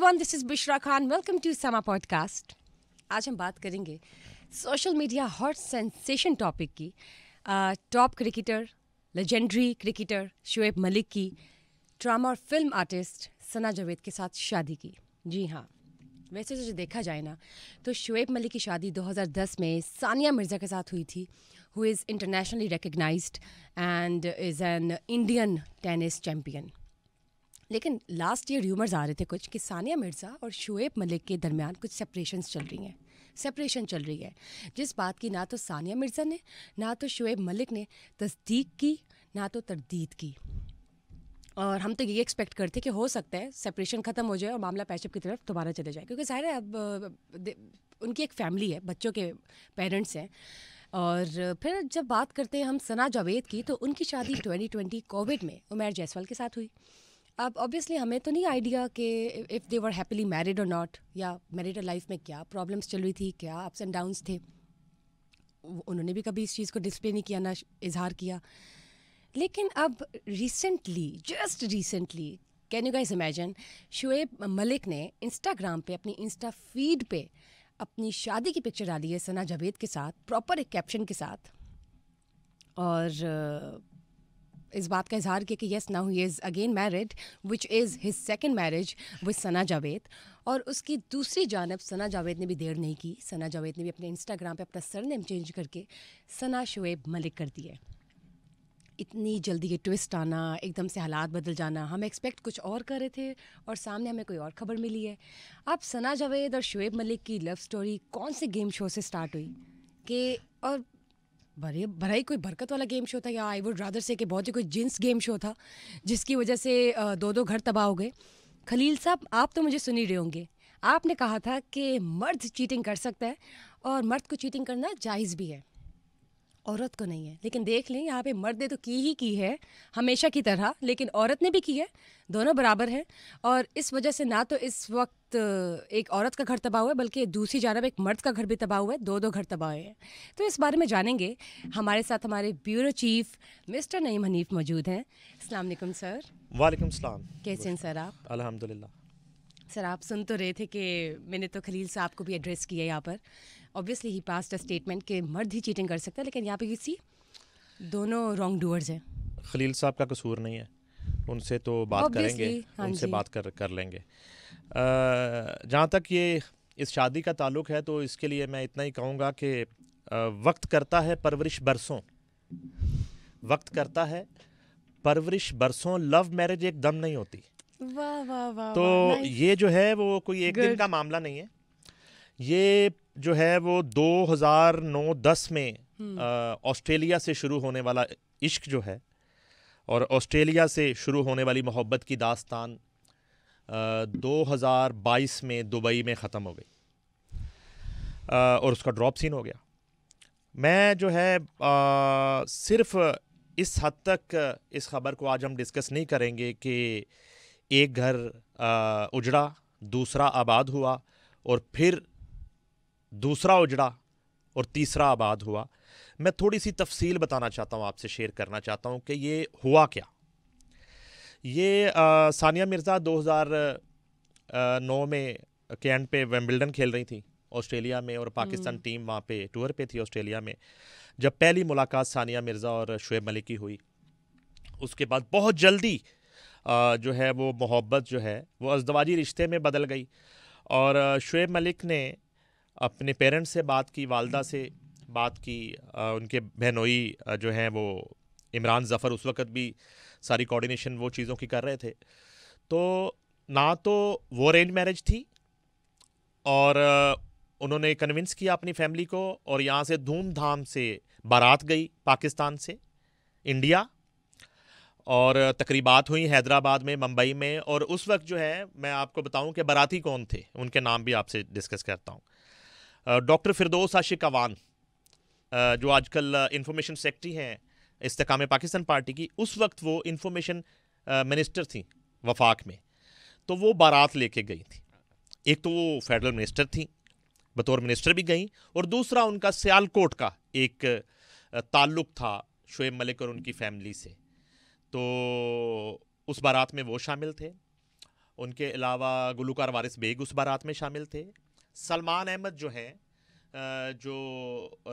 Everyone this is Bishra Khan welcome to Samaa podcast आज हम बात करेंगे social media hot sensation topic की top cricketer legendary cricketer Shoaib Malik की ड्रामा और फिल्म आर्टिस्ट सना जावेद के साथ शादी की जी हाँ वैसे तो जो देखा जाए ना तो शुएब मलिक की शादी 2010 में सानिया मिर्ज़ा के साथ हुई थी who is internationally recognise and is an Indian tennis champion लेकिन लास्ट ईयर र्यूमर्स आ रहे थे कुछ कि सानिया मिर्ज़ा और शुएब मलिक के दरमियान कुछ सेपरेशन चल रही हैं सेपरेशन चल रही है जिस बात की ना तो सानिया मिर्ज़ा ने ना तो शुएब मलिक ने तस्दीक की ना तो तरदीद की और हम तो ये एक्सपेक्ट करते कि हो सकता है सेपरेशन ख़त्म हो जाए और मामला पैशअप की तरफ दोबारा चले जाए क्योंकि ज़ाहिर है अब उनकी एक फैमिली है बच्चों के पेरेंट्स हैं और फिर जब बात करते हैं हम सना जावेद की तो उनकी शादी 2020 कोविड में उमेर जायसवाल के साथ हुई अब ऑब्वियसली हमें तो नहीं आइडिया कि if they were happily married और नॉट या मैरिड लाइफ में क्या प्रॉब्लम्स चल रही थी क्या अप्स एंड डाउन्स थे उन्होंने भी कभी इस चीज़ को डिस्प्ले नहीं किया ना इजहार किया लेकिन अब recently just recently can you guys imagine Shoaib Malik ने इंस्टाग्राम पे अपनी इंस्टा फीड पे अपनी शादी की पिक्चर डाली है सना जावेद के साथ प्रॉपर एक कैप्शन के साथ और इस बात का इजहार किया कि yes now he is again married which is his second marriage with Sana Javed और उसकी दूसरी जानब सना जावेद ने भी देर नहीं की सना जावेद ने भी अपने इंस्टाग्राम पे अपना सर नेम चेंज करके सना शुएब मलिक कर दिए इतनी जल्दी ये ट्विस्ट आना एकदम से हालात बदल जाना हम एक्सपेक्ट कुछ और कर रहे थे और सामने हमें कोई और खबर मिली है अब सना जावेद और शुएब मलिक की लव स्टोरी कौन से गेम शो से स्टार्ट हुई के और भरे भरा ही कोई बरकत वाला गेम शो था या आई वुड रादर से कि बहुत ही कोई जिन्स गेम शो था जिसकी वजह से दो दो घर तबाह हो गए खलील साहब आप तो मुझे सुनी रहे होंगे आपने कहा था कि मर्द चीटिंग कर सकता है और मर्द को चीटिंग करना जायज़ भी है औरत को नहीं है लेकिन देख लें यहाँ पे मर्द ने तो की ही की है हमेशा की तरह लेकिन औरत ने भी की है दोनों बराबर हैं और इस वजह से ना तो इस वक्त एक औरत का घर तबाह हुआ है बल्कि दूसरी जानब एक मर्द का घर भी तबाह हुआ है दो दो घर तबाह हुए हैं तो इस बारे में जानेंगे हमारे साथ हमारे bureau chief mister Naeem Hanif मौजूद हैं अल्लाम सर वालेकुम सलाम कैसे हैं सर आप अलहमदिल्ला सर आप सुन तो रहे थे कि मैंने तो खलील साहब को भी एड्रेस किया यहाँ पर obviously he passed a statement कि मर्द ही चीटिंग कर सकता है लेकिन यहाँ पे यू सी दोनों रॉन्ग डूअर्स हैं खलील साहब का कसूर नहीं है उनसे तो बात Obviously, करेंगे हाँ उनसे बात कर कर लेंगे जहाँ तक ये इस शादी का ताल्लुक है तो इसके लिए मैं इतना ही कहूँगा कि वक्त करता है परवरिश बरसों वक्त करता है परवरिश बरसों लव मैरिज एक दम नहीं होती वाह वाह वाह तो वा, ये जो है वो कोई एक Good. दिन का मामला नहीं है ये जो है वो 2009-10 में हम्म। ऑस्ट्रेलिया से शुरू होने वाला इश्क जो है और ऑस्ट्रेलिया से शुरू होने वाली मोहब्बत की दास्तान दो हज़ार बाईस में दुबई में ख़त्म हो गई और उसका ड्रॉप सीन हो गया मैं जो है आ, सिर्फ इस हद तक इस ख़बर को आज हम डिस्कस नहीं करेंगे कि एक घर आ, उजड़ा दूसरा आबाद हुआ और फिर दूसरा उजड़ा और तीसरा आबाद हुआ मैं थोड़ी सी तफसील बताना चाहता हूँ आपसे शेयर करना चाहता हूँ कि ये हुआ क्या ये आ, सानिया मिर्ज़ा 2009 में कैंड पे वेम्बल्डन खेल रही थी ऑस्ट्रेलिया में और पाकिस्तान हम्म। टीम वहाँ पे टूर पे थी ऑस्ट्रेलिया में जब पहली मुलाकात सानिया मिर्ज़ा और शुएब मलिक की हुई उसके बाद बहुत जल्दी आ, जो है वो मोहब्बत जो है वो अजदवाजी रिश्ते में बदल गई और शुएब मलिक ने अपने पेरेंट्स से बात की वालदा से बात की उनके बहनोई जो हैं वो इमरान ज़फ़र उस वक्त भी सारी कोऑर्डिनेशन वो चीज़ों की कर रहे थे तो ना तो वो अरेंज मैरिज थी और उन्होंने कन्विंस किया अपनी फैमिली को और यहाँ से धूमधाम से बारात गई पाकिस्तान से इंडिया और तकरीबात हुई हैदराबाद में मुंबई में और उस वक्त जो है मैं आपको बताऊं कि बाराती कौन थे उनके नाम भी आपसे डिस्कस करता हूं डॉक्टर फिरदोस आशिक अवान जो आजकल इंफॉर्मेशन सेक्रेटरी हैं इस्तेकाम पाकिस्तान पार्टी की उस वक्त वो इंफॉर्मेशन मिनिस्टर थी वफाक में तो वो बारात लेके गई थी एक तो वो फेडरल मिनिस्टर थी बतौर मिनिस्टर भी गई और दूसरा उनका सियालकोट का एक ताल्लुक़ था शुएब मलिक और उनकी फैमिली से तो उस बारात में वो शामिल थे उनके अलावा गुलकार वारिस बेग उस बारात में शामिल थे सलमान अहमद जो हैं जो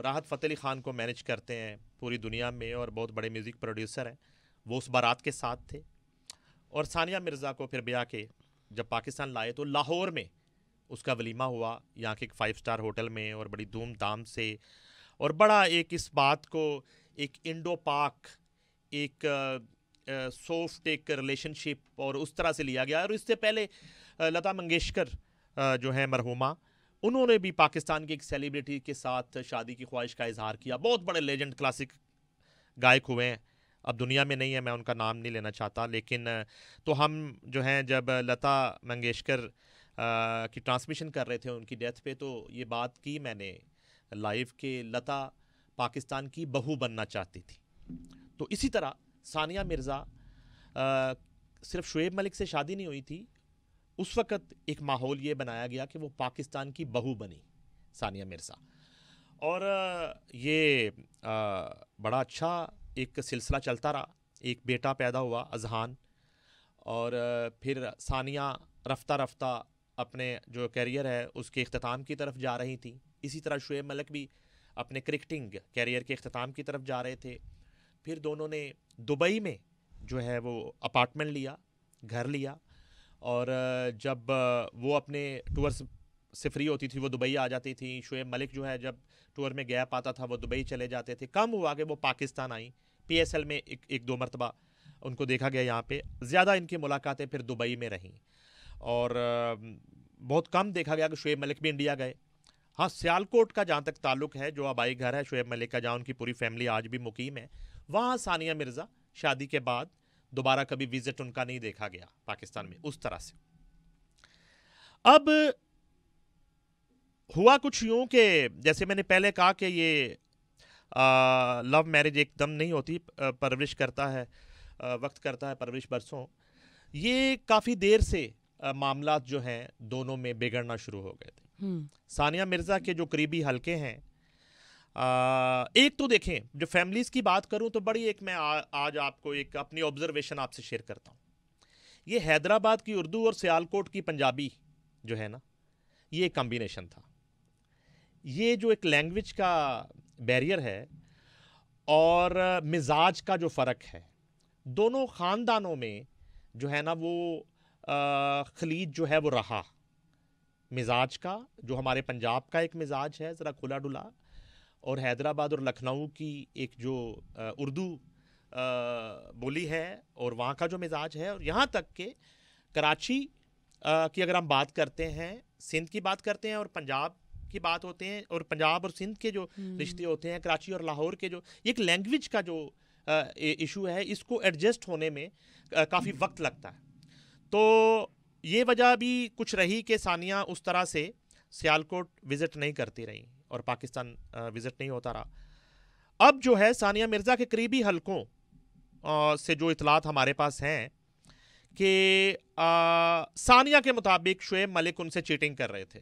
राहत फ़तेह अली ख़ान को मैनेज करते हैं पूरी दुनिया में और बहुत बड़े म्यूज़िक प्रोड्यूसर हैं वो उस बारात के साथ थे और सानिया मिर्ज़ा को फिर ब्याह के जब पाकिस्तान लाए तो लाहौर में उसका वलीमा हुआ यहाँ के एक फ़ाइव स्टार होटल में और बड़ी धूमधाम से और बड़ा एक इस बात को एक इंडो पाक एक सॉफ्ट एक रिलेशनशिप और उस तरह से लिया गया और इससे पहले लता मंगेशकर जो है मरहुमा उन्होंने भी पाकिस्तान की एक सेलिब्रिटी के साथ शादी की ख्वाहिश का इजहार किया बहुत बड़े लेजेंड क्लासिक गायक हुए हैं अब दुनिया में नहीं है मैं उनका नाम नहीं लेना चाहता लेकिन तो हम जो हैं जब लता मंगेशकर की ट्रांसमिशन कर रहे थे उनकी डेथ पे तो ये बात की मैंने लाइव के लता पाकिस्तान की बहू बनना चाहती थी तो इसी तरह सानिया मिर्ज़ा सिर्फ शुएब मलिक से शादी नहीं हुई थी उस वक़्त एक माहौल ये बनाया गया कि वो पाकिस्तान की बहू बनी सानिया मिर्ज़ा और ये बड़ा अच्छा एक सिलसिला चलता रहा एक बेटा पैदा हुआ अजहान और फिर सानिया रफ्ता रफ्ता अपने जो करियर है उसके अख्ताम की तरफ जा रही थी इसी तरह शुएब मलिक भी अपने क्रिकेटिंग करियर के अख्ताम की तरफ जा रहे थे फिर दोनों ने दुबई में जो है वो अपार्टमेंट लिया घर लिया और जब वो अपने टूर से फ्री होती थी वो दुबई आ जाती थी शुएब मलिक जो है जब टूर में गैप आता था वो दुबई चले जाते थे कम हुआ कि वो पाकिस्तान आई पी में एक एक दो मरतबा उनको देखा गया यहाँ पे ज़्यादा इनकी मुलाकातें फिर दुबई में रहीं और बहुत कम देखा गया कि शुएब मलिक भी इंडिया गए हाँ सियालकोट का जहाँ तक ताल्लुक है जो आबाई घर है शुएब मलिक का जहाँ उनकी पूरी फैमिली आज भी मुकीम है वहाँ सानिया मिर्ज़ा शादी के बाद दोबारा कभी विजिट उनका नहीं देखा गया पाकिस्तान में उस तरह से अब हुआ कुछ यूं कि जैसे मैंने पहले कहा कि ये आ, लव मैरिज एकदम नहीं होती परवरिश करता है आ, वक्त करता है परवरिश बरसों ये काफ़ी देर से मामला जो हैं दोनों में बिगड़ना शुरू हो गए थे हम्म। सानिया मिर्ज़ा के जो करीबी हलके हैं एक तो देखें जो फैमिलीज़ की बात करूं तो बड़ी एक मैं आ, आज आपको एक अपनी ऑब्जर्वेशन आपसे शेयर करता हूं ये हैदराबाद की उर्दू और सियालकोट की पंजाबी जो है ना ये एक कॉम्बिनेशन था ये जो एक लैंग्वेज का बैरियर है और मिजाज का जो फ़र्क है दोनों ख़ानदानों में जो है ना वो खलीज जो है वो रहा मिजाज का जो हमारे पंजाब का एक मिजाज है ज़रा खुला डुला और हैदराबाद और लखनऊ की एक जो उर्दू बोली है और वहाँ का जो मिजाज है और यहाँ तक के कराची की अगर हम बात करते हैं सिंध की बात करते हैं और पंजाब की बात होते हैं और पंजाब और सिंध के जो हम्म। रिश्ते होते हैं कराची और लाहौर के जो एक लैंग्वेज का जो इशू है इसको एडजस्ट होने में काफ़ी हम्म। वक्त लगता है तो ये वजह भी कुछ रही कि सानिया उस तरह से सियालकोट विज़िट नहीं करती रहीं और पाकिस्तान विजिट नहीं होता रहा अब जो है सानिया मिर्ज़ा के करीबी हलकों से जो इतलात हमारे पास हैं कि सानिया के मुताबिक शुएब मलिक उनसे चीटिंग कर रहे थे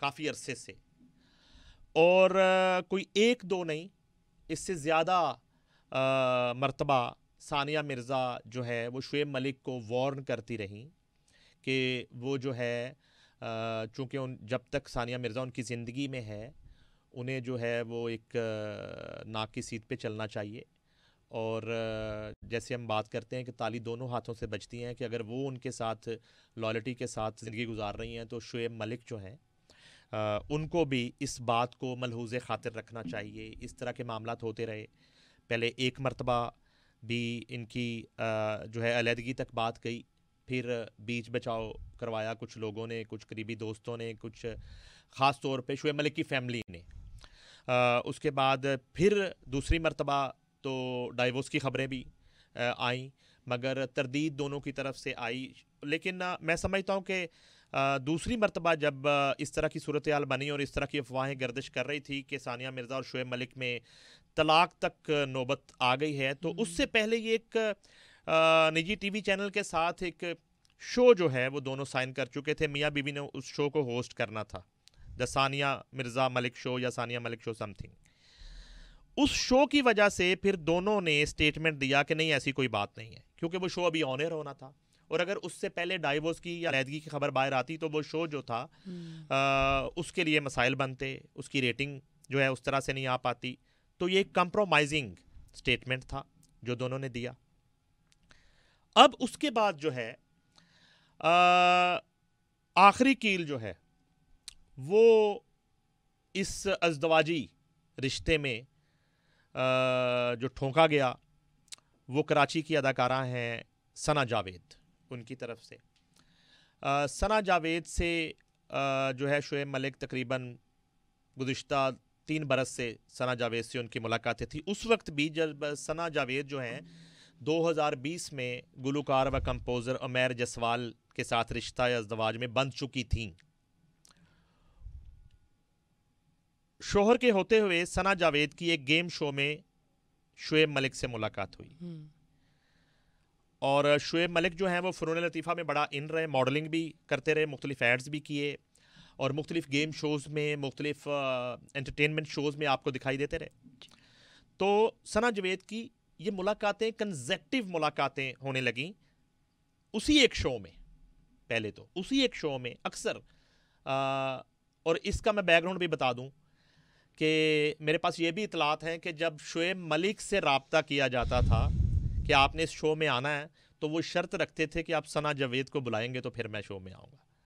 काफ़ी अरसे से और कोई एक दो नहीं इससे ज़्यादा मरतबा सानिया मिर्ज़ा जो है वो शुएब मलिक को वार्न करती रहीं कि वो जो है चूँकि उन जब तक सानिया मिर्ज़ा उनकी ज़िंदगी में है उन्हें जो है वो एक नाक की सीट पे चलना चाहिए और जैसे हम बात करते हैं कि ताली दोनों हाथों से बचती हैं कि अगर वो उनके साथ लॉयल्टी के साथ ज़िंदगी गुजार रही हैं तो शुएब मलिक जो हैं उनको भी इस बात को मलहूज खातिर रखना चाहिए इस तरह के मामला होते रहे पहले एक मरतबा भी इनकी जो है अलीहदगी तक बात गई फिर बीच बचाव करवाया कुछ लोगों ने कुछ करीबी दोस्तों ने कुछ ख़ास तौर पे शुएब मलिक की फैमिली ने आ, उसके बाद फिर दूसरी मरतबा तो डाइवोर्स की ख़बरें भी आईं मगर तरदीद दोनों की तरफ से आई लेकिन मैं समझता हूँ कि दूसरी मरतबा जब इस तरह की सूरत हाल बनी और इस तरह की अफवाहें गर्दिश कर रही थी कि सानिया मिर्ज़ा और शुएब मलिक में तलाक तक नौबत आ गई है तो हम्म। उससे पहले ये एक निजी टीवी चैनल के साथ एक शो जो है वो दोनों साइन कर चुके थे मियाँ बीवी ने उस शो को होस्ट करना था द सानिया मिर्ज़ा मलिक शो या सानिया मलिक शो समथिंग उस शो की वजह से फिर दोनों ने स्टेटमेंट दिया कि नहीं ऐसी कोई बात नहीं है क्योंकि वो शो अभी ऑनर होना था और अगर उससे पहले डाइवोर्स की या रैदगी की खबर बाहर आती तो वो शो जो था आ, हम्म। उसके लिए मसाइल बनते उसकी रेटिंग जो है उस तरह से नहीं आ पाती तो ये कंप्रोमाइजिंग स्टेटमेंट था जो दोनों ने दिया अब उसके बाद जो है आखिरी कील जो है वो इस अजदवाजी रिश्ते में आ, जो ठोंका गया वो कराची की अदाकारा हैं सना जावेद उनकी तरफ से आ, सना जावेद से आ, जो है शुएब मलिक तकरीबन गुज्त तीन बरस से सना जावेद से उनकी मुलाकातें थी उस वक्त भी जब सना जावेद जो हैं 2020 में गुलकार व कंपोज़र अमेर जसवाल के साथ रिश्ता या अजदवाज में बन चुकी थीं शोहर के होते हुए सना जावेद की एक गेम शो में शुएब मलिक से मुलाकात हुई हम्म। और शुएब मलिक जो हैं वो फ़नून लतीफ़ा में बड़ा इन रहे मॉडलिंग भी करते रहे मुख्तलिफ एड्स भी किए और मुख्तलिफ गेम शोज़ में मुख्तलिफ एंटरटेनमेंट शोज़ में आपको दिखाई देते रहे तो सना जावेद की ये मुलाकातें कंजेक्टिव मुलाकातें होने लगी उसी एक शो में पहले तो उसी एक शो में अक्सर और इसका मैं बैकग्राउंड भी बता दूं कि मेरे पास ये भी इतलात हैं कि जब शुएब मलिक से रबता किया जाता था कि आपने इस शो में आना है तो वो शर्त रखते थे कि आप सना जावेद को बुलाएंगे तो फिर मैं शो में आऊँगा